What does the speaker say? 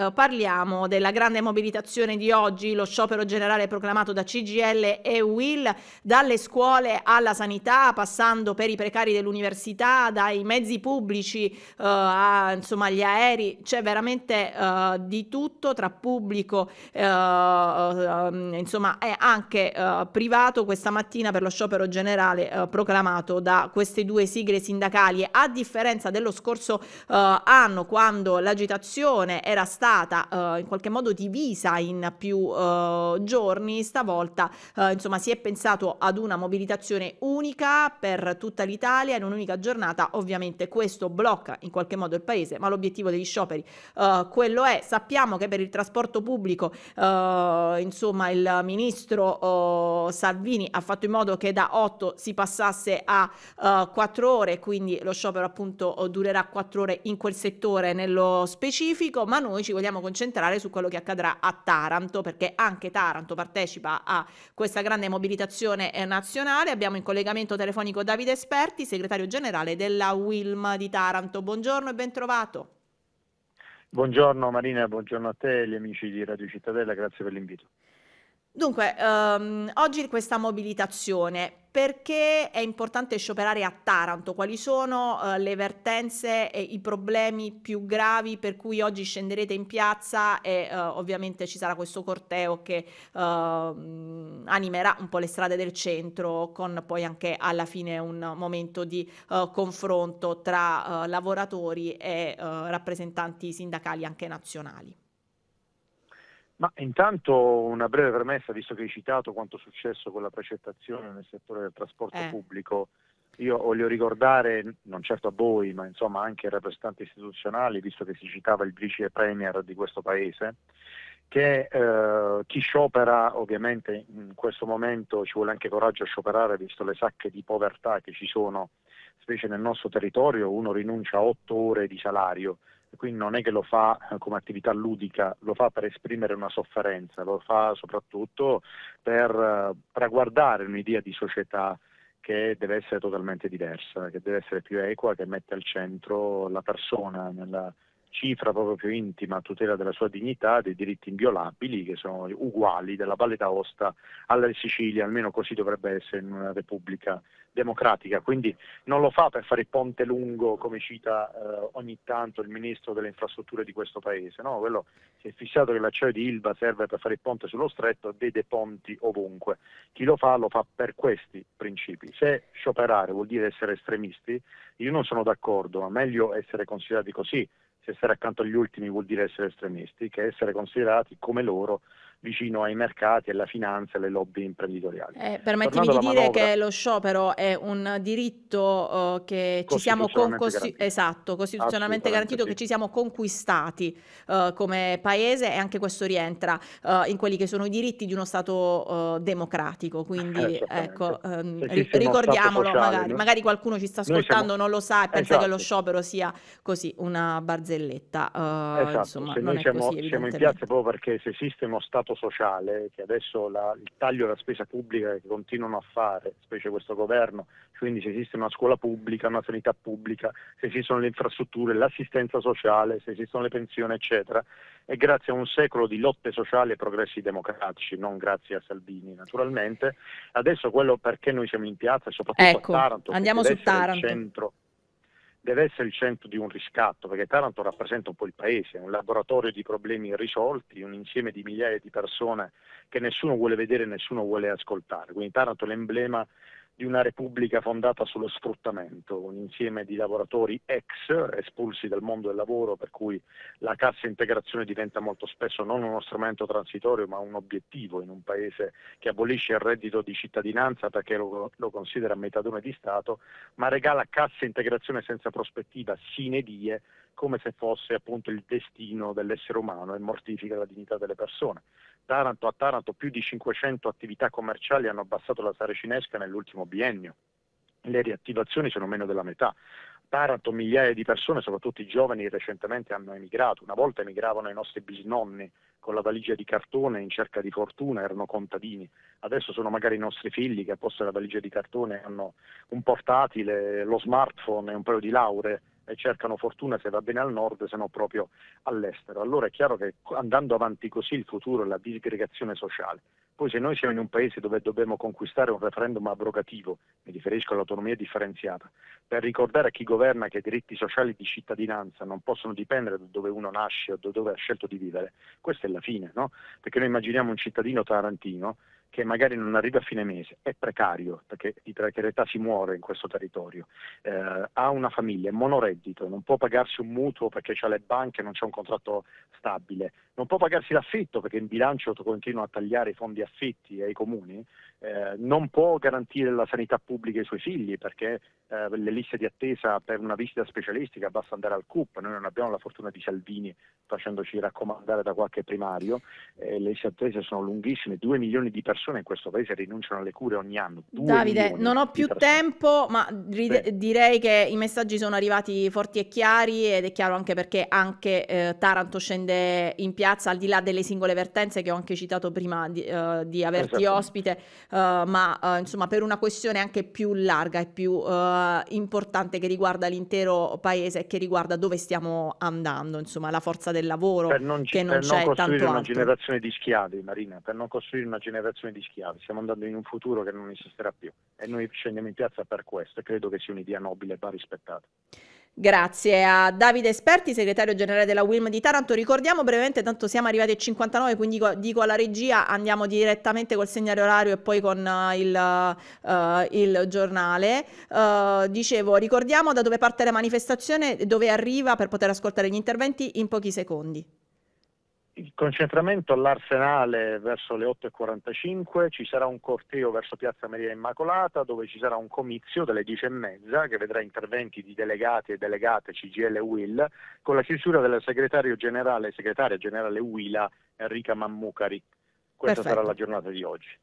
eh, parliamo della grande mobilitazione di oggi, lo sciopero generale proclamato da CGL e UIL, dalle scuole alla sanità, passando per i precari dell'università, dai mezzi pubblici eh, a, insomma, agli aerei, c'è veramente eh, di tutto tra pubblico eh, eh, eh, insomma, e anche privato questa mattina per lo sciopero generale proclamato da queste due sigle sindacali. A differenza dello scorso anno, quando l'agitazione era stata stata eh, in qualche modo divisa in più eh, giorni, stavolta eh, insomma si è pensato ad una mobilitazione unica per tutta l'Italia in un'unica giornata, ovviamente questo blocca in qualche modo il paese, ma l'obiettivo degli scioperi eh, quello è, sappiamo che per il trasporto pubblico eh, insomma il ministro eh, Salvini ha fatto in modo che da 8 si passasse a 4 ore, quindi lo sciopero appunto durerà 4 ore in quel settore nello specifico, ma noi ci ci vogliamo concentrare su quello che accadrà a Taranto, perché anche Taranto partecipa a questa grande mobilitazione eh, nazionale. Abbiamo in collegamento telefonico Davide Esperti, segretario generale della WILM di Taranto. Buongiorno e bentrovato. Buongiorno Marina, buongiorno a te e agli amici di Radio Cittadella, grazie per l'invito. Dunque, ehm, oggi questa mobilitazione, perché è importante scioperare a Taranto? Quali sono eh, le vertenze e i problemi più gravi per cui oggi scenderete in piazza e eh, ovviamente ci sarà questo corteo che eh, animerà un po' le strade del centro con poi anche alla fine un momento di eh, confronto tra eh, lavoratori e eh, rappresentanti sindacali anche nazionali. Ma intanto una breve premessa, visto che hai citato quanto è successo con la precettazione nel settore del trasporto eh. pubblico, io voglio ricordare, non certo a voi, ma insomma anche ai rappresentanti istituzionali, visto che si citava il vice premier di questo paese, che eh, chi sciopera ovviamente in questo momento ci vuole anche coraggio a scioperare visto le sacche di povertà che ci sono specie nel nostro territorio, uno rinuncia a otto ore di salario, quindi non è che lo fa eh, come attività ludica, lo fa per esprimere una sofferenza, lo fa soprattutto per eh, traguardare un'idea di società che deve essere totalmente diversa, che deve essere più equa, che mette al centro la persona nella, cifra proprio più intima a tutela della sua dignità, dei diritti inviolabili che sono uguali dalla Valle d'Aosta alla Sicilia, almeno così dovrebbe essere in una repubblica democratica. Quindi non lo fa per fare il ponte lungo come cita eh, ogni tanto il ministro delle infrastrutture di questo paese, no? Quello si è fissato che l'acciaio di Ilva serve per fare il ponte sullo stretto, e vede ponti ovunque. Chi lo fa lo fa per questi principi. Se scioperare vuol dire essere estremisti, io non sono d'accordo, ma meglio essere considerati così se stare accanto agli ultimi vuol dire essere estremisti, che essere considerati come loro vicino ai mercati, alla finanza e alle lobby imprenditoriali. Eh, permettimi di dire manovra... che lo sciopero è un diritto uh, che ci siamo con... costi... esatto, costituzionalmente garantito, sì. che ci siamo conquistati uh, come paese e anche questo rientra uh, in quelli che sono i diritti di uno Stato democratico. Quindi eh, ecco, um, ricordiamolo sociale, magari, no? magari qualcuno ci sta ascoltando, siamo... non lo sa e pensa esatto. che lo esatto. sciopero sia così una barzelletta. Esatto. Insomma, noi siamo, così, siamo in piazza proprio perché se esiste uno Stato stato sociale, che adesso la, il taglio della spesa pubblica che continuano a fare, specie questo governo, quindi se esiste una scuola pubblica, una sanità pubblica, se esistono le infrastrutture, l'assistenza sociale, se esistono le pensioni, eccetera, è grazie a un secolo di lotte sociali e progressi democratici, non grazie a Salvini naturalmente. Adesso quello perché noi siamo in piazza, soprattutto ecco, a Taranto, andiamo su Taranto. il centro deve essere il centro di un riscatto, perché Taranto rappresenta un po' il paese, è un laboratorio di problemi irrisolti, un insieme di migliaia di persone che nessuno vuole vedere, nessuno vuole ascoltare. Quindi Taranto è l'emblema di una repubblica fondata sullo sfruttamento, un insieme di lavoratori ex espulsi dal mondo del lavoro, per cui la cassa integrazione diventa molto spesso non uno strumento transitorio ma un obiettivo in un paese che abolisce il reddito di cittadinanza perché lo, lo considera metadone di Stato, ma regala cassa integrazione senza prospettiva, sine die, come se fosse appunto il destino dell'essere umano e mortifica la dignità delle persone. Taranto a Taranto più di 500 attività commerciali hanno abbassato la saracinesca nell'ultimo biennio. Le riattivazioni sono meno della metà. Taranto migliaia di persone, soprattutto i giovani, recentemente hanno emigrato. Una volta emigravano i nostri bisnonni con la valigia di cartone in cerca di fortuna, erano contadini. Adesso sono magari i nostri figli che a posto della valigia di cartone hanno un portatile, lo smartphone e un paio di lauree e cercano fortuna se va bene al nord, se no proprio all'estero. Allora è chiaro che andando avanti così il futuro è la disgregazione sociale. Poi se noi siamo in un paese dove dobbiamo conquistare un referendum abrogativo, mi riferisco all'autonomia differenziata, per ricordare a chi governa che i diritti sociali di cittadinanza non possono dipendere da dove uno nasce o da dove ha scelto di vivere, questa è la fine, no? Perché noi immaginiamo un cittadino tarantino che magari non arriva a fine mese, è precario perché di precarietà si muore in questo territorio, eh, ha una famiglia, è monoreddito, non può pagarsi un mutuo perché ha le banche, non c'è un contratto stabile, non può pagarsi l'affitto perché il bilancio continua a tagliare i fondi affitti ai comuni, eh, non può garantire la sanità pubblica ai suoi figli perché eh, le liste di attesa per una visita specialistica basta andare al CUP, noi non abbiamo la fortuna di Salvini facendoci raccomandare da qualche primario, eh, le liste di attesa sono lunghissime, due milioni di persone in questo paese rinunciano alle cure ogni anno. Davide, non ho più tempo, ma ri- direi che i messaggi sono arrivati forti e chiari ed è chiaro anche perché anche eh, Taranto scende in piazza ragazza, al di là delle singole vertenze che ho anche citato prima di, uh, di averti esatto. ospite, uh, ma uh, insomma per una questione anche più larga e più importante che riguarda l'intero paese e che riguarda dove stiamo andando, insomma la forza del lavoro per non, che non per c'è non costruire una altro. generazione di schiavi, Marina, per non costruire una generazione di schiavi, stiamo andando in un futuro che non esisterà più e noi scendiamo in piazza per questo e credo che sia un'idea nobile e va rispettata. Grazie a Davide Esperti, segretario generale della WILM di Taranto. Ricordiamo brevemente, tanto siamo arrivati a 59, quindi dico alla regia andiamo direttamente col segnale orario e poi con uh, il, uh, il, giornale. Uh, dicevo, ricordiamo da dove parte la manifestazione, dove arriva per poter ascoltare gli interventi in pochi secondi. Il concentramento all'Arsenale verso le 8.45, ci sarà un corteo verso Piazza Maria Immacolata dove ci sarà un comizio dalle 10.30 che vedrà interventi di delegati e delegate CGL e Will con la chiusura della segretario generale, segretaria generale Willa Enrica Mammucari. Questa Perfetto. sarà la giornata di oggi.